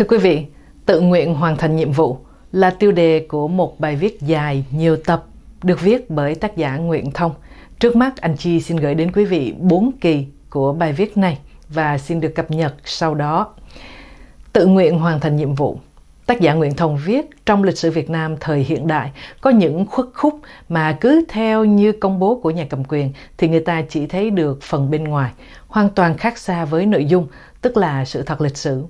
Thưa quý vị, tự nguyện hoàn thành nhiệm vụ là tiêu đề của một bài viết dài nhiều tập được viết bởi tác giả Nguyễn Thông. Trước mắt anh Chi xin gửi đến quý vị bốn kỳ của bài viết này và xin được cập nhật sau đó. Tự nguyện hoàn thành nhiệm vụ Tác giả Nguyễn Thông viết trong lịch sử Việt Nam thời hiện đại có những khuất khúc mà cứ theo như công bố của nhà cầm quyền thì người ta chỉ thấy được phần bên ngoài, hoàn toàn khác xa với nội dung tức là sự thật lịch sử.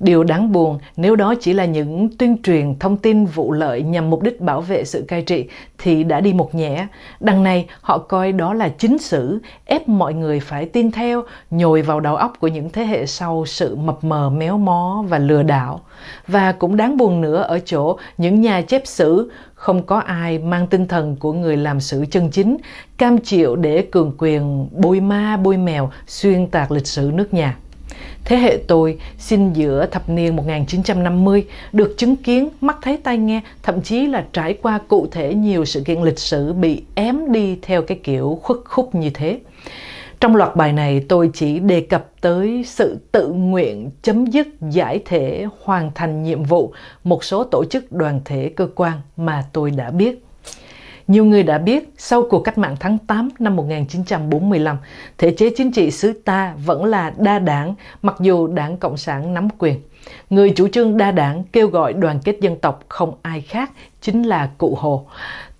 Điều đáng buồn nếu đó chỉ là những tuyên truyền thông tin vụ lợi nhằm mục đích bảo vệ sự cai trị thì đã đi một nhẽ. Đằng này họ coi đó là chính sử, ép mọi người phải tin theo, nhồi vào đầu óc của những thế hệ sau sự mập mờ méo mó và lừa đảo. Và cũng đáng buồn nữa ở chỗ những nhà chép sử không có ai mang tinh thần của người làm sử chân chính, cam chịu để cường quyền bôi ma bôi mèo xuyên tạc lịch sử nước nhà. Thế hệ tôi sinh giữa thập niên 1950 được chứng kiến mắt thấy tai nghe, thậm chí là trải qua cụ thể nhiều sự kiện lịch sử bị ém đi theo cái kiểu khuất khúc như thế. Trong loạt bài này tôi chỉ đề cập tới sự tự nguyện chấm dứt giải thể hoàn thành nhiệm vụ một số tổ chức đoàn thể cơ quan mà tôi đã biết. Nhiều người đã biết, sau cuộc cách mạng tháng 8 năm 1945, thể chế chính trị xứ ta vẫn là đa đảng, mặc dù đảng Cộng sản nắm quyền. Người chủ trương đa đảng kêu gọi đoàn kết dân tộc không ai khác, chính là Cụ Hồ.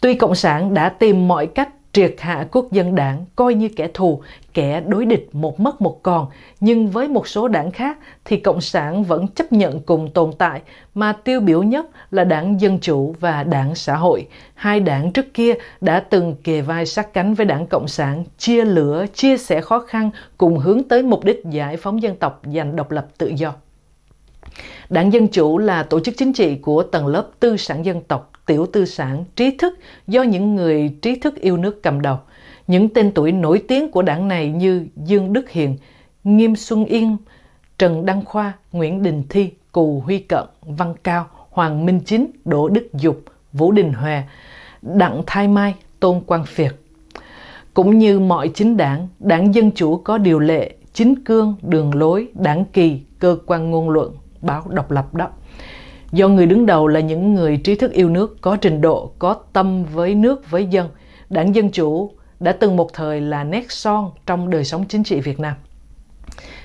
Tuy Cộng sản đã tìm mọi cách triệt hạ quốc dân đảng coi như kẻ thù, kẻ đối địch một mất một còn, nhưng với một số đảng khác thì Cộng sản vẫn chấp nhận cùng tồn tại, mà tiêu biểu nhất là đảng Dân Chủ và đảng Xã hội. Hai đảng trước kia đã từng kề vai sát cánh với đảng Cộng sản, chia lửa, chia sẻ khó khăn, cùng hướng tới mục đích giải phóng dân tộc, giành độc lập tự do. Đảng Dân Chủ là tổ chức chính trị của tầng lớp tư sản dân tộc, tiểu tư sản, trí thức do những người trí thức yêu nước cầm đầu. Những tên tuổi nổi tiếng của đảng này như Dương Đức Hiền, Nghiêm Xuân Yên, Trần Đăng Khoa, Nguyễn Đình Thi, Cù Huy Cận, Văn Cao, Hoàng Minh Chính, Đỗ Đức Dục, Vũ Đình Hòa, Đặng Thái Mai, Tôn Quang Việt. Cũng như mọi chính đảng, đảng Dân Chủ có điều lệ, chính cương, đường lối, đảng kỳ, cơ quan ngôn luận báo độc lập đó do người đứng đầu là những người trí thức yêu nước có trình độ có tâm với nước với dân đảng dân chủ đã từng một thời là nét son trong đời sống chính trị việt nam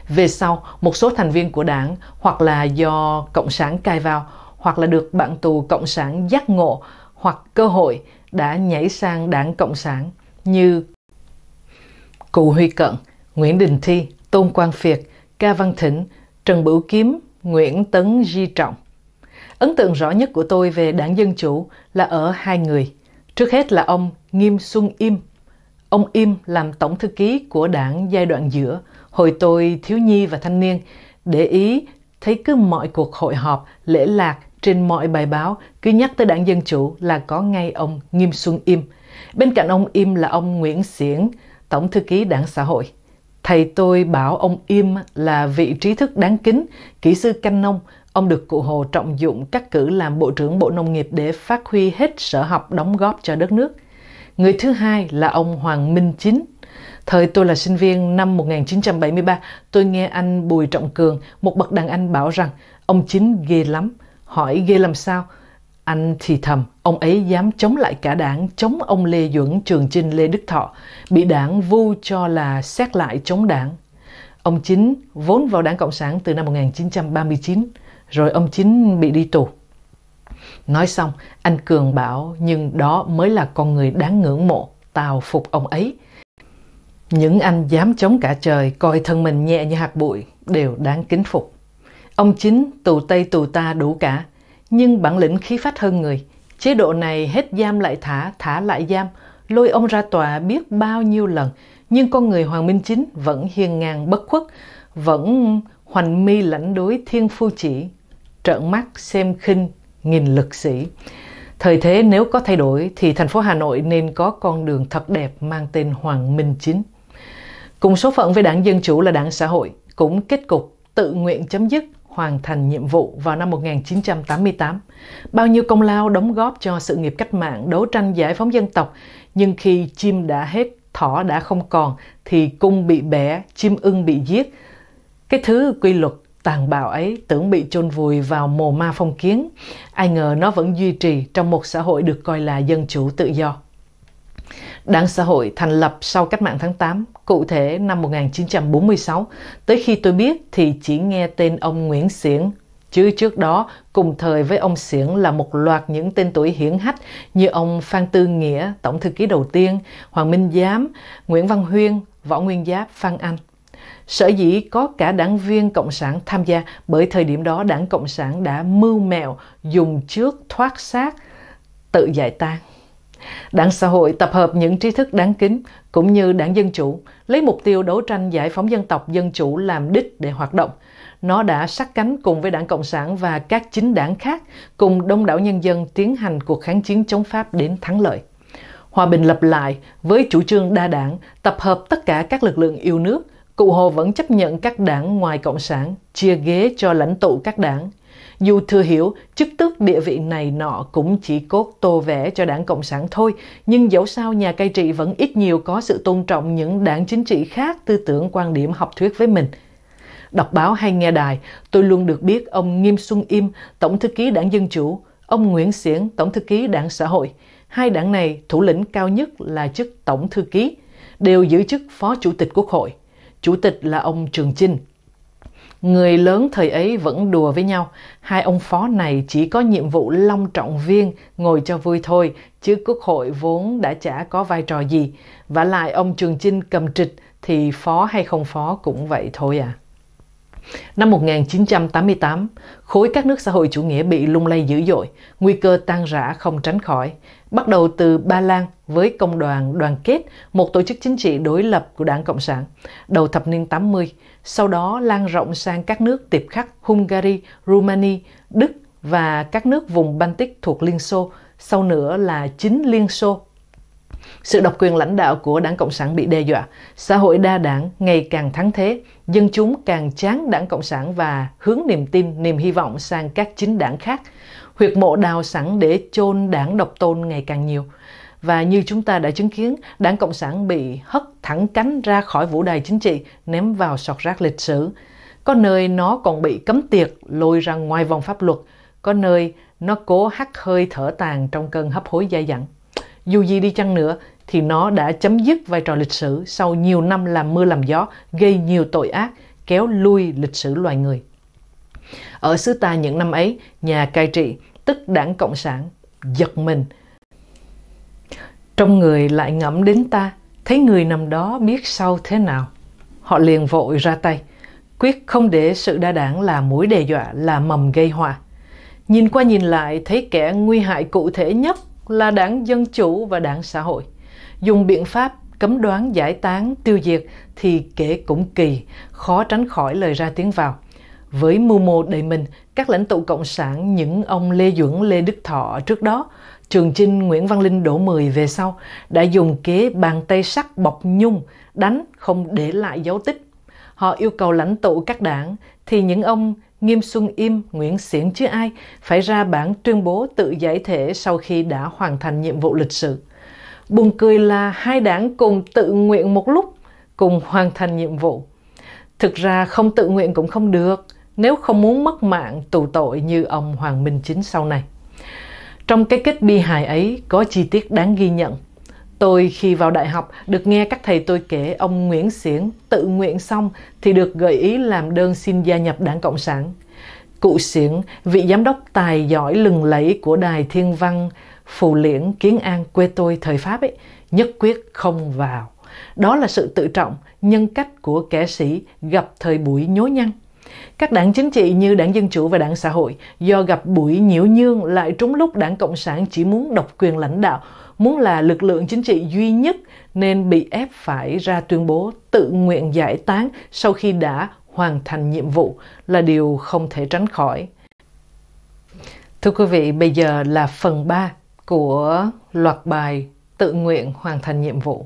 về sau một số thành viên của đảng hoặc là do cộng sản cai vào hoặc là được bạn tù cộng sản giác ngộ hoặc cơ hội đã nhảy sang đảng cộng sản như cụ huy cận nguyễn đình thi tôn quang phiệt ca văn thỉnh trần bửu kiếm Nguyễn Tấn Di Trọng Ấn tượng rõ nhất của tôi về đảng Dân Chủ là ở hai người. Trước hết là ông Nghiêm Xuân Im. Ông Im làm tổng thư ký của đảng giai đoạn giữa, hồi tôi thiếu nhi và thanh niên, để ý thấy cứ mọi cuộc hội họp, lễ lạc trên mọi bài báo cứ nhắc tới đảng Dân Chủ là có ngay ông Nghiêm Xuân Im. Bên cạnh ông Im là ông Nguyễn Xiển, tổng thư ký đảng xã hội. Thầy tôi bảo ông Im là vị trí thức đáng kính, kỹ sư canh nông, ông được cụ Hồ trọng dụng cắt cử làm Bộ trưởng Bộ Nông nghiệp để phát huy hết sở học đóng góp cho đất nước. Người thứ hai là ông Hoàng Minh Chính. Thời tôi là sinh viên năm 1973, tôi nghe anh Bùi Trọng Cường, một bậc đàn anh bảo rằng ông Chính ghê lắm. Hỏi ghê làm sao? Anh thì thầm, ông ấy dám chống lại cả đảng, chống ông Lê Duẩn Trường Chinh Lê Đức Thọ, bị đảng vu cho là xét lại chống đảng. Ông Chính vốn vào đảng Cộng sản từ năm 1939, rồi ông Chính bị đi tù. Nói xong, anh Cường bảo nhưng đó mới là con người đáng ngưỡng mộ, tào phục ông ấy. Những anh dám chống cả trời, coi thân mình nhẹ như hạt bụi, đều đáng kính phục. Ông Chính, tù Tây tù ta đủ cả, nhưng bản lĩnh khí phách hơn người. Chế độ này hết giam lại thả, thả lại giam, lôi ông ra tòa biết bao nhiêu lần, nhưng con người Hoàng Minh Chính vẫn hiền ngang bất khuất, vẫn hoành mi lãnh đối thiên phu chỉ, trợn mắt xem khinh nghìn lực sĩ. Thời thế nếu có thay đổi thì thành phố Hà Nội nên có con đường thật đẹp mang tên Hoàng Minh Chính. Cùng số phận với đảng Dân Chủ là đảng xã hội, cũng kết cục tự nguyện chấm dứt hoàn thành nhiệm vụ vào năm 1988. Bao nhiêu công lao đóng góp cho sự nghiệp cách mạng, đấu tranh giải phóng dân tộc, nhưng khi chim đã hết, thỏ đã không còn, thì cung bị bẻ, chim ưng bị giết. Cái thứ quy luật tàn bạo ấy tưởng bị chôn vùi vào mồ ma phong kiến, ai ngờ nó vẫn duy trì trong một xã hội được coi là dân chủ tự do. Đảng Xã hội thành lập sau cách mạng tháng 8, cụ thể năm 1946. Tới khi tôi biết thì chỉ nghe tên ông Nguyễn Xiển. Chứ trước đó, cùng thời với ông Xiển là một loạt những tên tuổi hiển hách như ông Phan Tư Nghĩa, Tổng Thư ký đầu tiên, Hoàng Minh Giám, Nguyễn Văn Huyên, Võ Nguyên Giáp, Phan Anh. Sở dĩ có cả đảng viên Cộng sản tham gia bởi thời điểm đó đảng Cộng sản đã mưu mẹo dùng trước thoát xác tự giải tán. Đảng xã hội tập hợp những trí thức đáng kính cũng như đảng Dân Chủ, lấy mục tiêu đấu tranh giải phóng dân tộc Dân Chủ làm đích để hoạt động. Nó đã sát cánh cùng với đảng Cộng sản và các chính đảng khác cùng đông đảo nhân dân tiến hành cuộc kháng chiến chống Pháp đến thắng lợi. Hòa bình lập lại với chủ trương đa đảng, tập hợp tất cả các lực lượng yêu nước, Cụ Hồ vẫn chấp nhận các đảng ngoài Cộng sản, chia ghế cho lãnh tụ các đảng, dù thừa hiểu chức tước địa vị này nọ cũng chỉ cốt tô vẽ cho đảng Cộng sản thôi, nhưng dẫu sao nhà cai trị vẫn ít nhiều có sự tôn trọng những đảng chính trị khác tư tưởng quan điểm học thuyết với mình. Đọc báo hay nghe đài, tôi luôn được biết ông Nghiêm Xuân Im, Tổng thư ký đảng Dân Chủ, ông Nguyễn Xiển, Tổng thư ký đảng Xã hội. Hai đảng này thủ lĩnh cao nhất là chức Tổng thư ký, đều giữ chức Phó Chủ tịch Quốc hội. Chủ tịch là ông Trường Chinh, Người lớn thời ấy vẫn đùa với nhau, hai ông phó này chỉ có nhiệm vụ long trọng viên, ngồi cho vui thôi, chứ quốc hội vốn đã chả có vai trò gì. Và lại ông Trường Chinh cầm trịch thì phó hay không phó cũng vậy thôi à. Năm 1988, khối các nước xã hội chủ nghĩa bị lung lay dữ dội, nguy cơ tan rã không tránh khỏi. Bắt đầu từ Ba Lan với Công đoàn Đoàn kết, một tổ chức chính trị đối lập của Đảng Cộng sản, đầu thập niên 80, sau đó lan rộng sang các nước tiệp khắc Hungary, Romania, Đức và các nước vùng Baltic thuộc Liên Xô, sau nữa là chính Liên Xô sự độc quyền lãnh đạo của đảng Cộng sản bị đe dọa, xã hội đa đảng ngày càng thắng thế, dân chúng càng chán đảng Cộng sản và hướng niềm tin, niềm hy vọng sang các chính đảng khác. Huyệt mộ đào sẵn để chôn đảng độc tôn ngày càng nhiều. Và như chúng ta đã chứng kiến, đảng Cộng sản bị hất thẳng cánh ra khỏi vũ đài chính trị, ném vào sọt rác lịch sử. Có nơi nó còn bị cấm tiệc, lôi ra ngoài vòng pháp luật. Có nơi nó cố hắt hơi thở tàn trong cơn hấp hối dai dẳng dù gì đi chăng nữa thì nó đã chấm dứt vai trò lịch sử sau nhiều năm làm mưa làm gió, gây nhiều tội ác, kéo lui lịch sử loài người. Ở xứ ta những năm ấy, nhà cai trị, tức đảng Cộng sản, giật mình. Trong người lại ngẫm đến ta, thấy người nằm đó biết sau thế nào. Họ liền vội ra tay, quyết không để sự đa đảng là mối đe dọa, là mầm gây họa. Nhìn qua nhìn lại thấy kẻ nguy hại cụ thể nhất là đảng Dân Chủ và đảng Xã hội. Dùng biện pháp cấm đoán giải tán tiêu diệt thì kể cũng kỳ, khó tránh khỏi lời ra tiếng vào. Với mưu mô đầy mình, các lãnh tụ Cộng sản những ông Lê Duẩn, Lê Đức Thọ trước đó, Trường Chinh, Nguyễn Văn Linh đổ mười về sau đã dùng kế bàn tay sắt bọc nhung, đánh không để lại dấu tích. Họ yêu cầu lãnh tụ các đảng thì những ông Nghiêm Xuân Im, Nguyễn Xiển chứ ai phải ra bản tuyên bố tự giải thể sau khi đã hoàn thành nhiệm vụ lịch sử. Buồn cười là hai đảng cùng tự nguyện một lúc, cùng hoàn thành nhiệm vụ. Thực ra không tự nguyện cũng không được, nếu không muốn mất mạng tù tội như ông Hoàng Minh Chính sau này. Trong cái kết bi hài ấy có chi tiết đáng ghi nhận – Tôi khi vào đại học được nghe các thầy tôi kể ông Nguyễn Xiển tự nguyện xong thì được gợi ý làm đơn xin gia nhập đảng Cộng sản. Cụ Xiển, vị giám đốc tài giỏi lừng lẫy của Đài Thiên Văn, Phù Liễn, Kiến An quê tôi thời Pháp ấy, nhất quyết không vào. Đó là sự tự trọng, nhân cách của kẻ sĩ gặp thời buổi nhố nhăn. Các đảng chính trị như đảng Dân Chủ và đảng Xã hội do gặp buổi nhiễu nhương lại trúng lúc đảng Cộng sản chỉ muốn độc quyền lãnh đạo muốn là lực lượng chính trị duy nhất nên bị ép phải ra tuyên bố tự nguyện giải tán sau khi đã hoàn thành nhiệm vụ là điều không thể tránh khỏi. Thưa quý vị, bây giờ là phần 3 của loạt bài tự nguyện hoàn thành nhiệm vụ.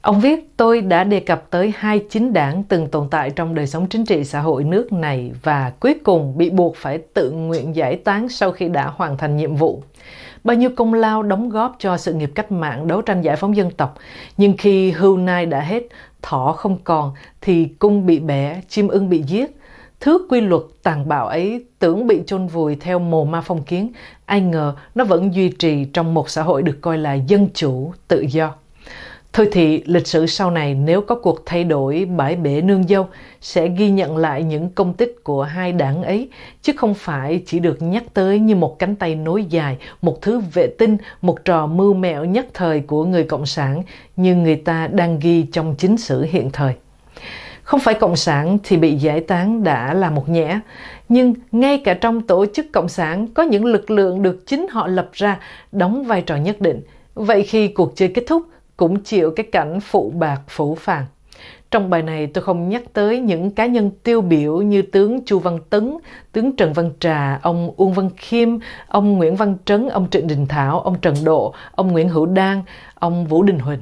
Ông viết, tôi đã đề cập tới hai chính đảng từng tồn tại trong đời sống chính trị xã hội nước này và cuối cùng bị buộc phải tự nguyện giải tán sau khi đã hoàn thành nhiệm vụ bao nhiêu công lao đóng góp cho sự nghiệp cách mạng đấu tranh giải phóng dân tộc. Nhưng khi hưu nai đã hết, thỏ không còn thì cung bị bẻ, chim ưng bị giết. Thứ quy luật tàn bạo ấy tưởng bị chôn vùi theo mồ ma phong kiến, ai ngờ nó vẫn duy trì trong một xã hội được coi là dân chủ, tự do. Thôi thì lịch sử sau này nếu có cuộc thay đổi bãi bể nương dâu sẽ ghi nhận lại những công tích của hai đảng ấy, chứ không phải chỉ được nhắc tới như một cánh tay nối dài, một thứ vệ tinh, một trò mưu mẹo nhất thời của người Cộng sản như người ta đang ghi trong chính sử hiện thời. Không phải Cộng sản thì bị giải tán đã là một nhẽ, nhưng ngay cả trong tổ chức Cộng sản có những lực lượng được chính họ lập ra đóng vai trò nhất định. Vậy khi cuộc chơi kết thúc, cũng chịu cái cảnh phụ bạc phủ phàng. Trong bài này tôi không nhắc tới những cá nhân tiêu biểu như tướng Chu Văn Tấn, tướng Trần Văn Trà, ông Uông Văn Khiêm, ông Nguyễn Văn Trấn, ông Trịnh Đình Thảo, ông Trần Độ, ông Nguyễn Hữu Đan, ông Vũ Đình Huỳnh.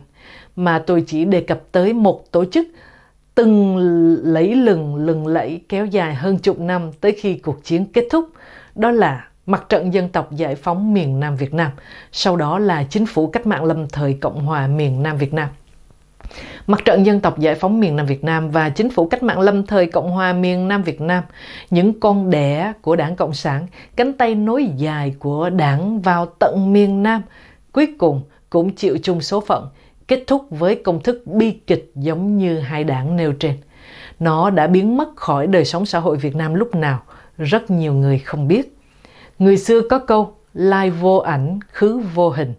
Mà tôi chỉ đề cập tới một tổ chức từng lẫy lừng lừng lẫy kéo dài hơn chục năm tới khi cuộc chiến kết thúc, đó là Mặt trận Dân tộc Giải phóng miền Nam Việt Nam, sau đó là Chính phủ Cách mạng Lâm thời Cộng hòa miền Nam Việt Nam. Mặt trận Dân tộc Giải phóng miền Nam Việt Nam và Chính phủ Cách mạng Lâm thời Cộng hòa miền Nam Việt Nam, những con đẻ của đảng Cộng sản, cánh tay nối dài của đảng vào tận miền Nam, cuối cùng cũng chịu chung số phận, kết thúc với công thức bi kịch giống như hai đảng nêu trên. Nó đã biến mất khỏi đời sống xã hội Việt Nam lúc nào, rất nhiều người không biết. Người xưa có câu lai vô ảnh, khứ vô hình.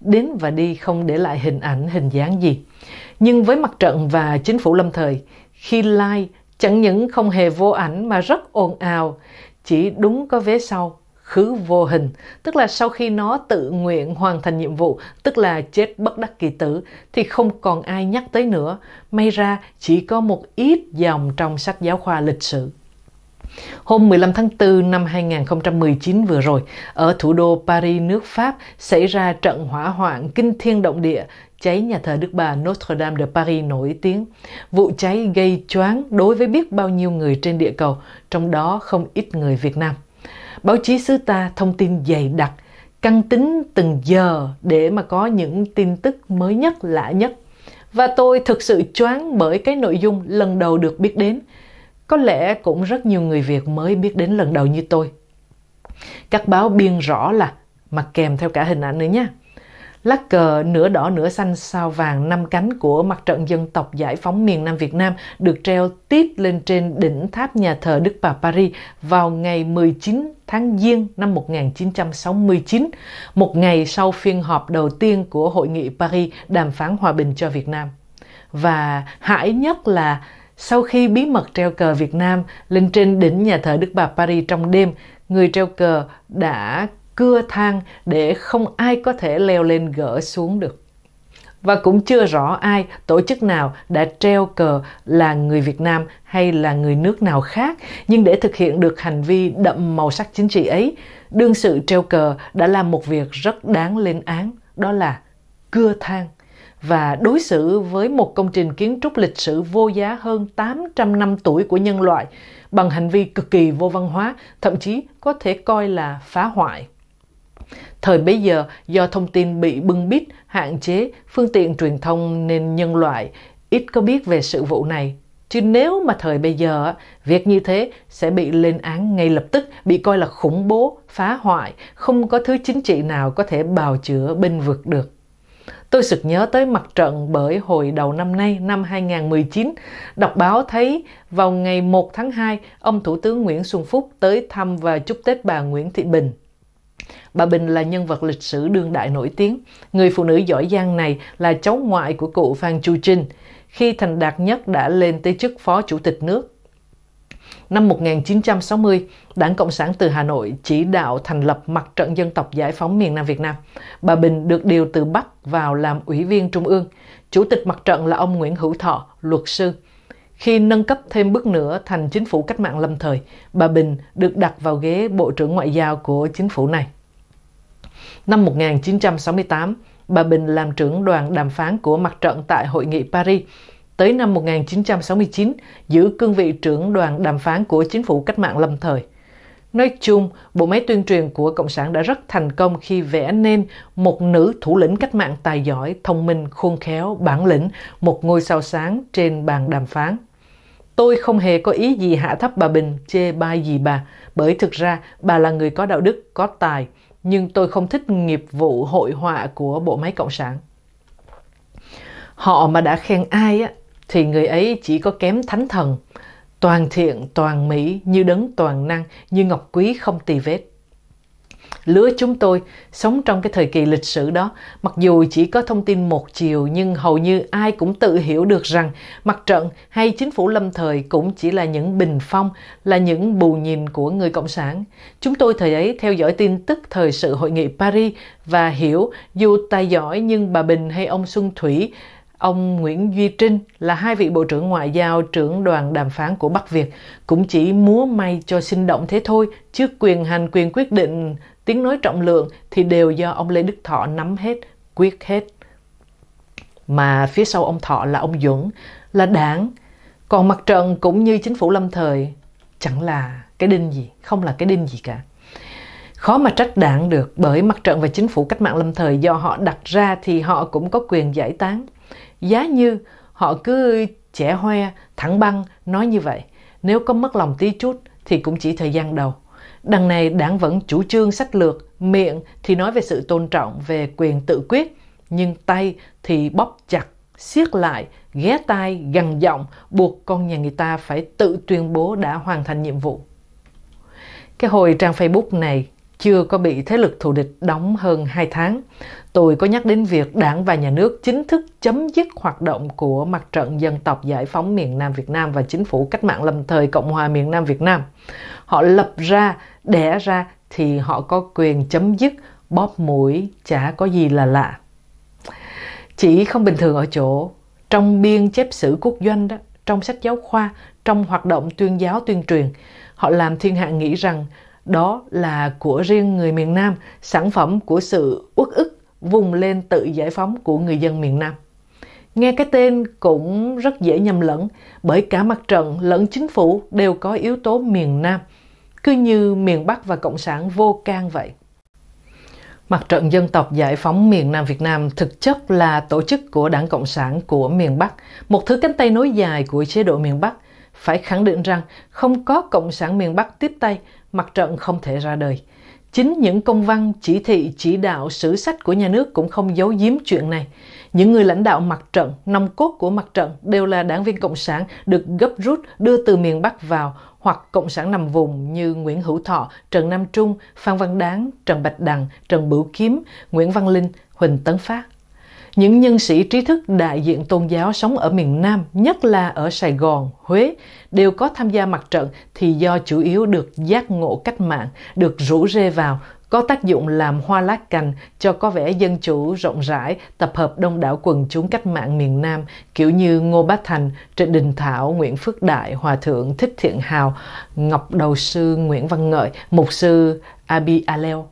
Đến và đi không để lại hình ảnh, hình dáng gì. Nhưng với mặt trận và chính phủ lâm thời, khi lai chẳng những không hề vô ảnh mà rất ồn ào, chỉ đúng có vé sau khứ vô hình, tức là sau khi nó tự nguyện hoàn thành nhiệm vụ, tức là chết bất đắc kỳ tử, thì không còn ai nhắc tới nữa. May ra chỉ có một ít dòng trong sách giáo khoa lịch sử. Hôm 15 tháng 4 năm 2019 vừa rồi, ở thủ đô Paris, nước Pháp xảy ra trận hỏa hoạn kinh thiên động địa cháy nhà thờ Đức Bà Notre Dame de Paris nổi tiếng. Vụ cháy gây choáng đối với biết bao nhiêu người trên địa cầu, trong đó không ít người Việt Nam. Báo chí xứ ta thông tin dày đặc, căng tính từng giờ để mà có những tin tức mới nhất, lạ nhất. Và tôi thực sự choáng bởi cái nội dung lần đầu được biết đến – có lẽ cũng rất nhiều người Việt mới biết đến lần đầu như tôi. Các báo biên rõ là mà kèm theo cả hình ảnh nữa nhé. Lá cờ nửa đỏ nửa xanh sao vàng năm cánh của mặt trận dân tộc giải phóng miền Nam Việt Nam được treo tít lên trên đỉnh tháp nhà thờ Đức Bà Paris vào ngày 19 tháng Giêng năm 1969, một ngày sau phiên họp đầu tiên của Hội nghị Paris đàm phán hòa bình cho Việt Nam. Và hãi nhất là sau khi bí mật treo cờ Việt Nam lên trên đỉnh nhà thờ Đức Bà Paris trong đêm, người treo cờ đã cưa thang để không ai có thể leo lên gỡ xuống được. Và cũng chưa rõ ai, tổ chức nào đã treo cờ là người Việt Nam hay là người nước nào khác, nhưng để thực hiện được hành vi đậm màu sắc chính trị ấy, đương sự treo cờ đã làm một việc rất đáng lên án, đó là cưa thang và đối xử với một công trình kiến trúc lịch sử vô giá hơn 800 năm tuổi của nhân loại bằng hành vi cực kỳ vô văn hóa, thậm chí có thể coi là phá hoại. Thời bấy giờ, do thông tin bị bưng bít, hạn chế, phương tiện truyền thông nên nhân loại ít có biết về sự vụ này. Chứ nếu mà thời bây giờ, việc như thế sẽ bị lên án ngay lập tức, bị coi là khủng bố, phá hoại, không có thứ chính trị nào có thể bào chữa bên vực được. Tôi sực nhớ tới mặt trận bởi hồi đầu năm nay, năm 2019, đọc báo thấy vào ngày 1 tháng 2, ông Thủ tướng Nguyễn Xuân Phúc tới thăm và chúc Tết bà Nguyễn Thị Bình. Bà Bình là nhân vật lịch sử đương đại nổi tiếng. Người phụ nữ giỏi giang này là cháu ngoại của cụ Phan Chu Trinh, khi Thành Đạt Nhất đã lên tới chức Phó Chủ tịch nước Năm 1960, Đảng Cộng sản từ Hà Nội chỉ đạo thành lập Mặt trận Dân tộc Giải phóng miền Nam Việt Nam. Bà Bình được điều từ Bắc vào làm ủy viên Trung ương. Chủ tịch mặt trận là ông Nguyễn Hữu Thọ, luật sư. Khi nâng cấp thêm bước nữa thành chính phủ cách mạng lâm thời, bà Bình được đặt vào ghế Bộ trưởng Ngoại giao của chính phủ này. Năm 1968, bà Bình làm trưởng đoàn đàm phán của mặt trận tại Hội nghị Paris tới năm 1969 giữ cương vị trưởng đoàn đàm phán của chính phủ cách mạng lâm thời. Nói chung, bộ máy tuyên truyền của Cộng sản đã rất thành công khi vẽ nên một nữ thủ lĩnh cách mạng tài giỏi, thông minh, khôn khéo, bản lĩnh, một ngôi sao sáng trên bàn đàm phán. Tôi không hề có ý gì hạ thấp bà Bình, chê bai gì bà, bởi thực ra bà là người có đạo đức, có tài, nhưng tôi không thích nghiệp vụ hội họa của bộ máy Cộng sản. Họ mà đã khen ai á, thì người ấy chỉ có kém thánh thần, toàn thiện, toàn mỹ, như đấng toàn năng, như ngọc quý không tì vết. Lứa chúng tôi sống trong cái thời kỳ lịch sử đó, mặc dù chỉ có thông tin một chiều nhưng hầu như ai cũng tự hiểu được rằng mặt trận hay chính phủ lâm thời cũng chỉ là những bình phong, là những bù nhìn của người Cộng sản. Chúng tôi thời ấy theo dõi tin tức thời sự hội nghị Paris và hiểu dù tài giỏi nhưng bà Bình hay ông Xuân Thủy Ông Nguyễn Duy Trinh là hai vị Bộ trưởng Ngoại giao trưởng đoàn đàm phán của Bắc Việt cũng chỉ múa may cho sinh động thế thôi, chứ quyền hành quyền quyết định tiếng nói trọng lượng thì đều do ông Lê Đức Thọ nắm hết, quyết hết. Mà phía sau ông Thọ là ông Dũng, là đảng, còn mặt trận cũng như chính phủ lâm thời chẳng là cái đinh gì, không là cái đinh gì cả. Khó mà trách đảng được bởi mặt trận và chính phủ cách mạng lâm thời do họ đặt ra thì họ cũng có quyền giải tán Giá như họ cứ trẻ hoe, thẳng băng, nói như vậy. Nếu có mất lòng tí chút thì cũng chỉ thời gian đầu. Đằng này đảng vẫn chủ trương sách lược, miệng thì nói về sự tôn trọng về quyền tự quyết, nhưng tay thì bóp chặt, siết lại, ghé tai, gằn giọng, buộc con nhà người ta phải tự tuyên bố đã hoàn thành nhiệm vụ. Cái hồi trang Facebook này chưa có bị thế lực thù địch đóng hơn 2 tháng. Tôi có nhắc đến việc đảng và nhà nước chính thức chấm dứt hoạt động của mặt trận dân tộc giải phóng miền Nam Việt Nam và chính phủ cách mạng lâm thời Cộng hòa miền Nam Việt Nam. Họ lập ra, đẻ ra thì họ có quyền chấm dứt, bóp mũi, chả có gì là lạ. Chỉ không bình thường ở chỗ, trong biên chép sử quốc doanh đó, trong sách giáo khoa, trong hoạt động tuyên giáo tuyên truyền, họ làm thiên hạ nghĩ rằng đó là của riêng người miền Nam, sản phẩm của sự uất ức vùng lên tự giải phóng của người dân miền Nam. Nghe cái tên cũng rất dễ nhầm lẫn, bởi cả mặt trận lẫn chính phủ đều có yếu tố miền Nam, cứ như miền Bắc và Cộng sản vô can vậy. Mặt trận dân tộc giải phóng miền Nam Việt Nam thực chất là tổ chức của Đảng Cộng sản của miền Bắc, một thứ cánh tay nối dài của chế độ miền Bắc. Phải khẳng định rằng không có Cộng sản miền Bắc tiếp tay mặt trận không thể ra đời. Chính những công văn, chỉ thị, chỉ đạo, sử sách của nhà nước cũng không giấu giếm chuyện này. Những người lãnh đạo mặt trận, nòng cốt của mặt trận đều là đảng viên Cộng sản được gấp rút đưa từ miền Bắc vào hoặc Cộng sản nằm vùng như Nguyễn Hữu Thọ, Trần Nam Trung, Phan Văn Đáng, Trần Bạch Đằng, Trần Bửu Kiếm, Nguyễn Văn Linh, Huỳnh Tấn Phát. Những nhân sĩ trí thức đại diện tôn giáo sống ở miền Nam, nhất là ở Sài Gòn, Huế, đều có tham gia mặt trận thì do chủ yếu được giác ngộ cách mạng, được rủ rê vào, có tác dụng làm hoa lá cành cho có vẻ dân chủ rộng rãi, tập hợp đông đảo quần chúng cách mạng miền Nam, kiểu như Ngô Bá Thành, Trịnh Đình Thảo, Nguyễn Phước Đại, Hòa Thượng Thích Thiện Hào, Ngọc Đầu Sư Nguyễn Văn Ngợi, Mục Sư Abi Aleo.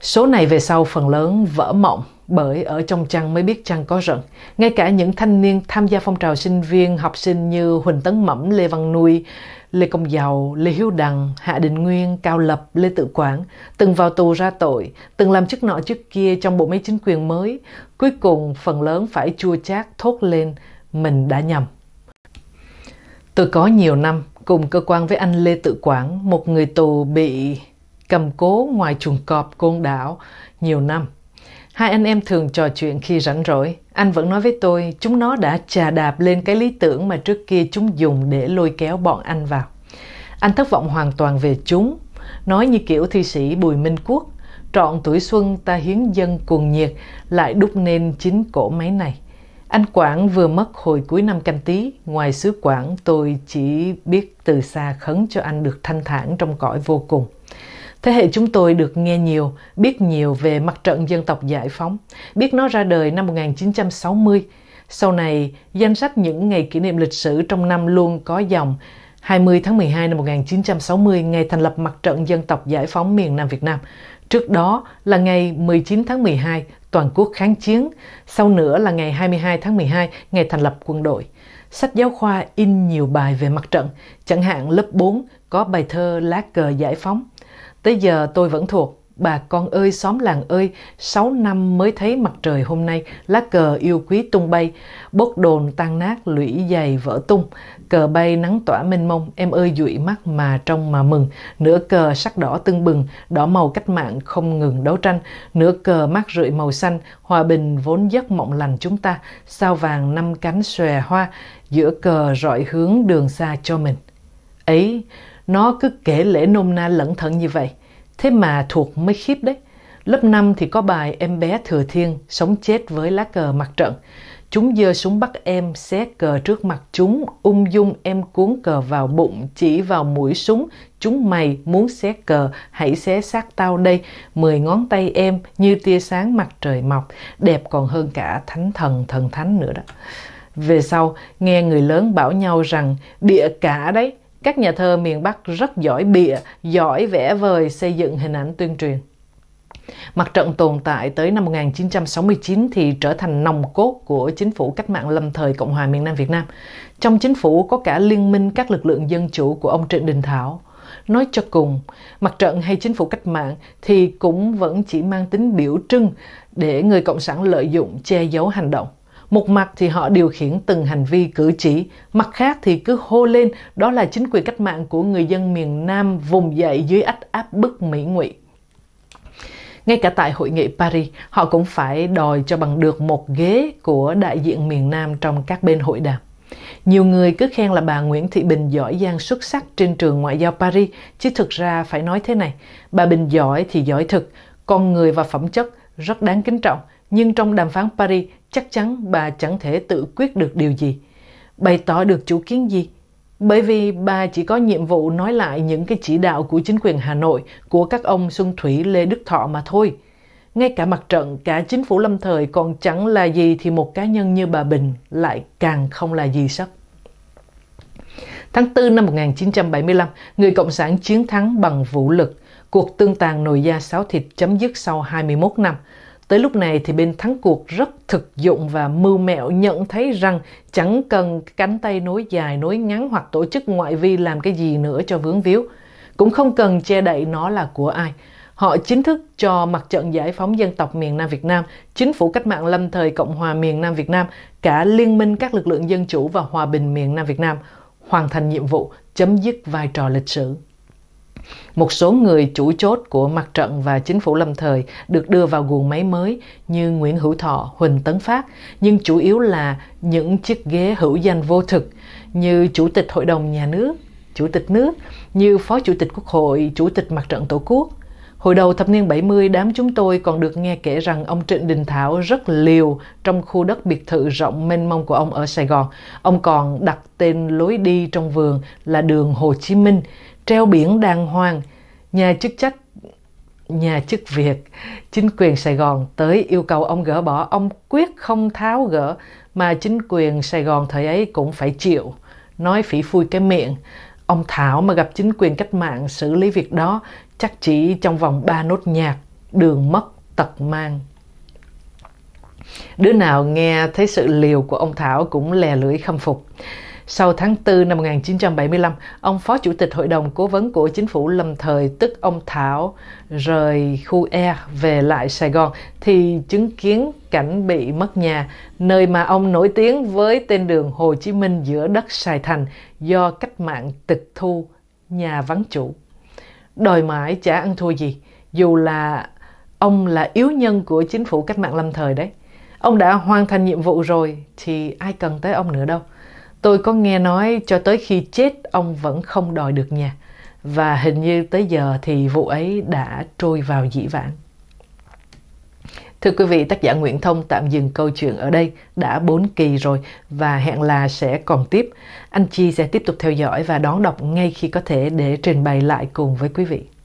Số này về sau phần lớn vỡ mộng bởi ở trong trăng mới biết trăng có rận. Ngay cả những thanh niên tham gia phong trào sinh viên, học sinh như Huỳnh Tấn Mẩm, Lê Văn Nuôi, Lê Công Giàu, Lê Hiếu Đằng, Hạ Đình Nguyên, Cao Lập, Lê Tự Quảng, từng vào tù ra tội, từng làm chức nọ chức kia trong bộ máy chính quyền mới, cuối cùng phần lớn phải chua chát thốt lên mình đã nhầm. Tôi có nhiều năm cùng cơ quan với anh Lê Tự Quảng, một người tù bị cầm cố ngoài chuồng cọp côn đảo nhiều năm Hai anh em thường trò chuyện khi rảnh rỗi. Anh vẫn nói với tôi, chúng nó đã trà đạp lên cái lý tưởng mà trước kia chúng dùng để lôi kéo bọn anh vào. Anh thất vọng hoàn toàn về chúng, nói như kiểu thi sĩ Bùi Minh Quốc, trọn tuổi xuân ta hiến dân cuồng nhiệt lại đúc nên chính cổ máy này. Anh Quảng vừa mất hồi cuối năm canh tí, ngoài xứ Quảng tôi chỉ biết từ xa khấn cho anh được thanh thản trong cõi vô cùng. Thế hệ chúng tôi được nghe nhiều, biết nhiều về mặt trận dân tộc giải phóng, biết nó ra đời năm 1960. Sau này, danh sách những ngày kỷ niệm lịch sử trong năm luôn có dòng 20 tháng 12 năm 1960, ngày thành lập mặt trận dân tộc giải phóng miền Nam Việt Nam. Trước đó là ngày 19 tháng 12, toàn quốc kháng chiến. Sau nữa là ngày 22 tháng 12, ngày thành lập quân đội. Sách giáo khoa in nhiều bài về mặt trận, chẳng hạn lớp 4 có bài thơ Lá cờ giải phóng, Tới giờ tôi vẫn thuộc Bà con ơi xóm làng ơi, 6 năm mới thấy mặt trời hôm nay, lá cờ yêu quý tung bay, bốc đồn tan nát lũy dày vỡ tung, cờ bay nắng tỏa mênh mông, em ơi dụi mắt mà trông mà mừng, nửa cờ sắc đỏ tưng bừng, đỏ màu cách mạng không ngừng đấu tranh, nửa cờ mát rượi màu xanh, hòa bình vốn giấc mộng lành chúng ta, sao vàng năm cánh xòe hoa, giữa cờ rọi hướng đường xa cho mình. Ấy, nó cứ kể lễ nôm na lẫn thận như vậy. Thế mà thuộc mới khiếp đấy. Lớp 5 thì có bài Em bé Thừa Thiên sống chết với lá cờ mặt trận. Chúng dơ súng bắt em, xé cờ trước mặt chúng, ung dung em cuốn cờ vào bụng, chỉ vào mũi súng. Chúng mày muốn xé cờ, hãy xé xác tao đây. Mười ngón tay em như tia sáng mặt trời mọc, đẹp còn hơn cả thánh thần, thần thánh nữa đó. Về sau, nghe người lớn bảo nhau rằng địa cả đấy, các nhà thơ miền Bắc rất giỏi bịa, giỏi vẽ vời xây dựng hình ảnh tuyên truyền. Mặt trận tồn tại tới năm 1969 thì trở thành nòng cốt của chính phủ cách mạng lâm thời Cộng hòa miền Nam Việt Nam. Trong chính phủ có cả liên minh các lực lượng dân chủ của ông Trịnh Đình Thảo. Nói cho cùng, mặt trận hay chính phủ cách mạng thì cũng vẫn chỉ mang tính biểu trưng để người Cộng sản lợi dụng che giấu hành động. Một mặt thì họ điều khiển từng hành vi cử chỉ, mặt khác thì cứ hô lên đó là chính quyền cách mạng của người dân miền Nam vùng dậy dưới ách áp bức Mỹ ngụy. Ngay cả tại hội nghị Paris, họ cũng phải đòi cho bằng được một ghế của đại diện miền Nam trong các bên hội đàm. Nhiều người cứ khen là bà Nguyễn Thị Bình giỏi giang xuất sắc trên trường ngoại giao Paris, chứ thực ra phải nói thế này, bà Bình giỏi thì giỏi thực, con người và phẩm chất rất đáng kính trọng, nhưng trong đàm phán Paris chắc chắn bà chẳng thể tự quyết được điều gì, bày tỏ được chủ kiến gì, bởi vì bà chỉ có nhiệm vụ nói lại những cái chỉ đạo của chính quyền Hà Nội của các ông Xuân Thủy Lê Đức Thọ mà thôi. Ngay cả mặt trận, cả chính phủ lâm thời còn chẳng là gì thì một cá nhân như bà Bình lại càng không là gì sắp. Tháng 4 năm 1975, người Cộng sản chiến thắng bằng vũ lực. Cuộc tương tàn nồi da sáo thịt chấm dứt sau 21 năm. Tới lúc này thì bên thắng cuộc rất thực dụng và mưu mẹo nhận thấy rằng chẳng cần cánh tay nối dài, nối ngắn hoặc tổ chức ngoại vi làm cái gì nữa cho vướng víu. Cũng không cần che đậy nó là của ai. Họ chính thức cho mặt trận giải phóng dân tộc miền Nam Việt Nam, chính phủ cách mạng lâm thời Cộng hòa miền Nam Việt Nam, cả liên minh các lực lượng dân chủ và hòa bình miền Nam Việt Nam hoàn thành nhiệm vụ chấm dứt vai trò lịch sử. Một số người chủ chốt của mặt trận và chính phủ lâm thời được đưa vào guồng máy mới như Nguyễn Hữu Thọ, Huỳnh Tấn Phát, nhưng chủ yếu là những chiếc ghế hữu danh vô thực như Chủ tịch Hội đồng Nhà nước, Chủ tịch nước, như Phó Chủ tịch Quốc hội, Chủ tịch Mặt trận Tổ quốc. Hồi đầu thập niên 70, đám chúng tôi còn được nghe kể rằng ông Trịnh Đình Thảo rất liều trong khu đất biệt thự rộng mênh mông của ông ở Sài Gòn. Ông còn đặt tên lối đi trong vườn là đường Hồ Chí Minh treo biển đàng hoàng, nhà chức trách nhà chức việc, chính quyền Sài Gòn tới yêu cầu ông gỡ bỏ, ông quyết không tháo gỡ mà chính quyền Sài Gòn thời ấy cũng phải chịu, nói phỉ phui cái miệng. Ông Thảo mà gặp chính quyền cách mạng xử lý việc đó chắc chỉ trong vòng ba nốt nhạc, đường mất tật mang. Đứa nào nghe thấy sự liều của ông Thảo cũng lè lưỡi khâm phục. Sau tháng 4 năm 1975, ông Phó Chủ tịch Hội đồng Cố vấn của Chính phủ lâm thời tức ông Thảo rời khu E về lại Sài Gòn thì chứng kiến cảnh bị mất nhà, nơi mà ông nổi tiếng với tên đường Hồ Chí Minh giữa đất Sài Thành do cách mạng tịch thu nhà vắng chủ. Đòi mãi chả ăn thua gì, dù là ông là yếu nhân của chính phủ cách mạng lâm thời đấy. Ông đã hoàn thành nhiệm vụ rồi thì ai cần tới ông nữa đâu. Tôi có nghe nói cho tới khi chết ông vẫn không đòi được nhà và hình như tới giờ thì vụ ấy đã trôi vào dĩ vãng. Thưa quý vị, tác giả Nguyễn Thông tạm dừng câu chuyện ở đây, đã 4 kỳ rồi và hẹn là sẽ còn tiếp. Anh Chi sẽ tiếp tục theo dõi và đón đọc ngay khi có thể để trình bày lại cùng với quý vị.